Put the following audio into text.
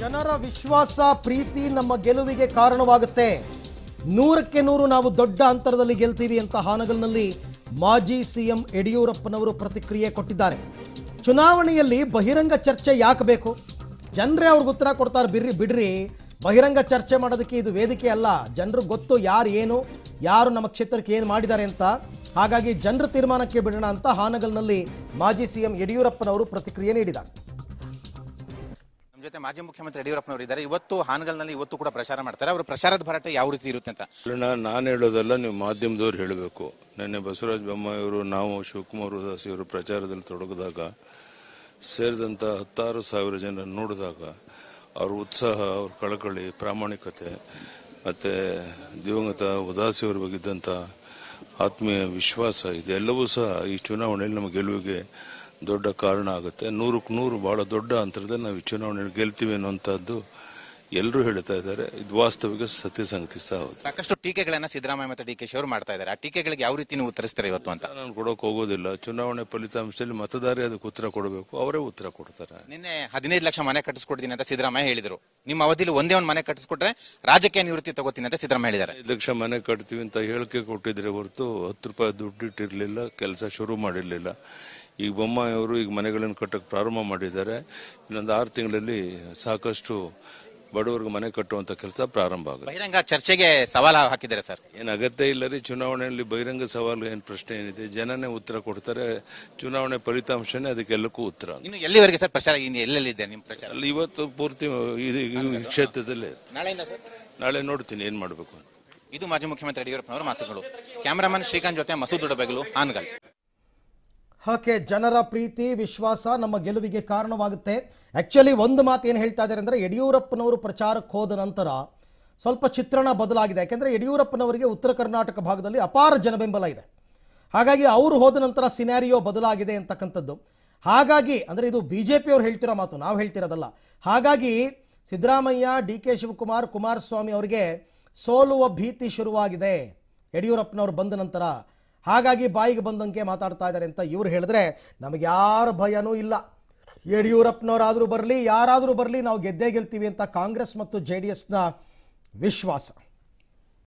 ಜನರ ವಿಶ್ವಾಸ ಪ್ರೀತಿ ನಮ್ಮ ಗೆಲುವಿಗೆ ಕಾರಣವಾಗುತ್ತೆ ನೂರಕ್ಕೆ ನೂರು ನಾವು ದೊಡ್ಡ ಅಂತರದಲ್ಲಿ ಗೆಲ್ತೀವಿ ಅಂತ ಹಾನಗಲ್ನಲ್ಲಿ ಮಾಜಿ ಸಿಎಂ ಯಡಿಯೂರಪ್ಪನವರು ಪ್ರತಿಕ್ರಿಯೆ ಕೊಟ್ಟಿದ್ದಾರೆ ಚುನಾವಣೆಯಲ್ಲಿ ಬಹಿರಂಗ ಚರ್ಚೆ ಯಾಕೆ ಬೇಕು ಜನರೇ ಅವ್ರಿಗೆ ಉತ್ತರ ಕೊಡ್ತಾರೆ ಬಿರ್ರಿ ಬಿಡ್ರಿ ಬಹಿರಂಗ ಚರ್ಚೆ ಮಾಡೋದಕ್ಕೆ ಇದು ವೇದಿಕೆ ಅಲ್ಲ ಜನರು ಗೊತ್ತು ಯಾರು ಏನು ಯಾರು ನಮ್ಮ ಕ್ಷೇತ್ರಕ್ಕೆ ಏನು ಮಾಡಿದ್ದಾರೆ ಅಂತ ಹಾಗಾಗಿ ಜನರ ತೀರ್ಮಾನಕ್ಕೆ ಬಿಡೋಣ ಅಂತ ಹಾನಗಲ್ನಲ್ಲಿ ಮಾಜಿ ಸಿಎಂ ಯಡಿಯೂರಪ್ಪನವರು ಪ್ರತಿಕ್ರಿಯೆ ನೀಡಿದ್ದಾರೆ ಜೊತೆ ಮಾಜಿ ಮುಖ್ಯಮಂತ್ರಿ ಯಡಿಯೂರಪ್ಪನವರು ಇದ್ದಾರೆ ಇವತ್ತು ಹಾನಗಲ್ನಲ್ಲಿ ಇವತ್ತು ಕೂಡ ಪ್ರಚಾರ ಮಾಡ್ತಾರೆ ಅವರು ಪ್ರಚಾರದ ಭರಾಟ ಯಾವ ರೀತಿ ಇರುತ್ತೆ ಅಂತ ನಾನು ಹೇಳೋದಲ್ಲ ನೀವು ಮಾಧ್ಯಮದವ್ರು ಹೇಳಬೇಕು ನಿನ್ನೆ ಬಸವರಾಜ ಬೊಮ್ಮಾಯಿಯವರು ನಾವು ಶಿವಕುಮಾರ್ ಉದಾಸಿಯವರು ಪ್ರಚಾರದಲ್ಲಿ ತೊಡಗಿದಾಗ ಸೇರಿದಂಥ ಹತ್ತಾರು ಸಾವಿರ ಜನ ನೋಡಿದಾಗ ಅವ್ರ ಉತ್ಸಾಹ ಅವ್ರ ಕಳಕಳಿ ಪ್ರಾಮಾಣಿಕತೆ ಮತ್ತು ದಿವಂಗತ ಬಗ್ಗೆ ಇದ್ದಂಥ ಆತ್ಮೀಯ ವಿಶ್ವಾಸ ಇದೆಲ್ಲವೂ ಸಹ ಈ ಚುನಾವಣೆಯಲ್ಲಿ ನಮ್ಮ ಗೆಲುವಿಗೆ ದೊಡ್ಡ ಕಾರಣ ಆಗುತ್ತೆ ನೂರಕ್ಕೆ ನೂರು ಬಹಳ ದೊಡ್ಡ ಅಂತರದಲ್ಲಿ ನಾವು ಚುನಾವಣೆ ಗೆಲ್ತೀವಿ ಅನ್ನುವಂಥದ್ದು ಎಲ್ಲರೂ ಹೇಳ್ತಾ ಇದ್ದಾರೆ ಇದು ವಾಸ್ತವಿಕ ಸತ್ಯ ಸಂಗತಿ ಸಹ ಸಾಕಷ್ಟು ಟೀಕೆಗಳನ್ನ ಸಿದ್ದರಾಮಯ್ಯ ಮತ್ತು ಡಿ ಕೆ ಶಿವರು ಮಾಡ್ತಾ ಇದ್ದಾರೆ ಆ ಟೀಕೆಗಳಿಗೆ ಯಾವ ರೀತಿ ನೀವು ಉತ್ತರಿಸ್ತಾರೆ ಇವತ್ತು ಅಂತ ನಾನು ಕೊಡೋಕೆ ಹೋಗೋದಿಲ್ಲ ಚುನಾವಣೆ ಫಲಿತಾಂಶದಲ್ಲಿ ಮತದಾರಿಯ ಅದಕ್ಕೆ ಉತ್ತರ ಕೊಡಬೇಕು ಅವರೇ ಉತ್ತರ ಕೊಡ್ತಾರೆ ನಿನ್ನೆ ಹದಿನೈದು ಲಕ್ಷ ಮನೆ ಕಟ್ಟಿಸ್ಕೊಡ್ತೀನಿ ಅಂತ ಸಿದ್ದರಾಮಯ್ಯ ಹೇಳಿದರು ನಿಮ್ಮ ಅವಧಿಯಲ್ಲಿ ಒಂದೇ ಒಂದು ಮನೆ ಕಟ್ಟಿಸ್ಕೊಟ್ರೆ ರಾಜಕೀಯ ನಿವೃತ್ತಿ ತಗೋತೀನಿ ಅಂತ ಸಿದ್ದರಾಮಯ್ಯ ಹೇಳಿದ್ದಾರೆ ಐದು ಲಕ್ಷ ಮನೆ ಕಟ್ತೀವಿ ಅಂತ ಹೇಳಿಕೆ ಕೊಟ್ಟಿದ್ರೆ ಹೊರತು ಹತ್ತು ರೂಪಾಯಿ ದುಡ್ಡು ಇಟ್ಟಿರಲಿಲ್ಲ ಕೆಲಸ ಶುರು ಮಾಡಿರಲಿಲ್ಲ ಈಗ ಬೊಮ್ಮಾಯಿಯವರು ಈಗ ಮನೆಗಳನ್ನು ಕಟ್ಟಕ್ಕೆ ಪ್ರಾರಂಭ ಮಾಡಿದ್ದಾರೆ ಇನ್ನೊಂದು ಆರು ತಿಂಗಳಲ್ಲಿ ಸಾಕಷ್ಟು ಬಡವರಿಗೆ ಮನೆ ಕಟ್ಟುವಂತ ಕೆಲಸ ಪ್ರಾರಂಭ ಆಗುತ್ತೆ ಬಹಿರಂಗ ಚರ್ಚೆಗೆ ಸವಾಲು ಹಾಕಿದ್ದಾರೆ ಸರ್ ಏನು ಅಗತ್ಯ ಇಲ್ಲ ರೀ ಚುನಾವಣೆಯಲ್ಲಿ ಬಹಿರಂಗ ಸವಾಲು ಏನು ಪ್ರಶ್ನೆ ಏನಿದೆ ಜನನೇ ಉತ್ತರ ಕೊಡ್ತಾರೆ ಚುನಾವಣೆ ಫಲಿತಾಂಶನೇ ಅದಕ್ಕೆಲ್ಲಕ್ಕೂ ಉತ್ತರ ಇನ್ನು ಎಲ್ಲಿವರೆಗೆ ಸರ್ ಪ್ರಚಾರ ಇನ್ನು ಎಲ್ಲೆಲ್ಲಿದೆ ನಿಮ್ಮ ಪ್ರಚಾರ ಅಲ್ಲಿ ಇವತ್ತು ಪೂರ್ತಿ ಕ್ಷೇತ್ರದಲ್ಲಿ ನಾಳೆ ನೋಡ್ತೀನಿ ಏನು ಮಾಡಬೇಕು ಇದು ಮಾಜಿ ಮುಖ್ಯಮಂತ್ರಿ ಯಡಿಯೂರಪ್ಪನವರ ಮಾತುಗಳು ಕ್ಯಾಮರಾಮನ್ ಶ್ರೀಕಾಂತ್ ಜೊತೆ ಮಸೂದ್ ದೊಡ್ಡಬೆಗಲು ಆನ್ಗಲ್ ಓಕೆ ಜನರ ಪ್ರೀತಿ ವಿಶ್ವಾಸ ನಮ್ಮ ಗೆಲುವಿಗೆ ಕಾರಣವಾಗುತ್ತೆ ಆ್ಯಕ್ಚುಲಿ ಒಂದು ಮಾತು ಏನು ಹೇಳ್ತಾ ಇದ್ದಾರೆ ಅಂದರೆ ಯಡಿಯೂರಪ್ಪನವರು ಪ್ರಚಾರಕ್ಕೆ ಹೋದ ನಂತರ ಸ್ವಲ್ಪ ಚಿತ್ರಣ ಬದಲಾಗಿದೆ ಯಾಕೆಂದರೆ ಯಡಿಯೂರಪ್ಪನವರಿಗೆ ಉತ್ತರ ಕರ್ನಾಟಕ ಭಾಗದಲ್ಲಿ ಅಪಾರ ಜನಬೆಂಬಲ ಇದೆ ಹಾಗಾಗಿ ಅವರು ಹೋದ ನಂತರ ಸಿನಾರಿಯೋ ಬದಲಾಗಿದೆ ಅಂತಕ್ಕಂಥದ್ದು ಹಾಗಾಗಿ ಅಂದರೆ ಇದು ಬಿ ಜೆ ಪಿಯವ್ರು ಹೇಳ್ತಿರೋ ಮಾತು ನಾವು ಹೇಳ್ತಿರೋದಲ್ಲ ಹಾಗಾಗಿ ಸಿದ್ದರಾಮಯ್ಯ ಡಿ ಕೆ ಶಿವಕುಮಾರ್ ಕುಮಾರಸ್ವಾಮಿ ಅವರಿಗೆ ಸೋಲುವ ಭೀತಿ ಶುರುವಾಗಿದೆ ಯಡಿಯೂರಪ್ಪನವರು ಬಂದ ನಂತರ ಹಾಗಾಗಿ ಬಾಯಿಗೆ ಬಂದಂಗೆ ಮಾತಾಡ್ತಾ ಇದ್ದಾರೆ ಅಂತ ಇವ್ರು ಹೇಳಿದ್ರೆ ನಮಗೆ ಯಾರ ಭಯನೂ ಇಲ್ಲ ಯಡಿಯೂರಪ್ಪನವರಾದರೂ ಬರಲಿ ಯಾರಾದರೂ ಬರಲಿ ನಾವು ಗೆದ್ದೇ ಗೆಲ್ತೀವಿ ಅಂತ ಕಾಂಗ್ರೆಸ್ ಮತ್ತು ಜೆ ಡಿ ಎಸ್ನ ವಿಶ್ವಾಸ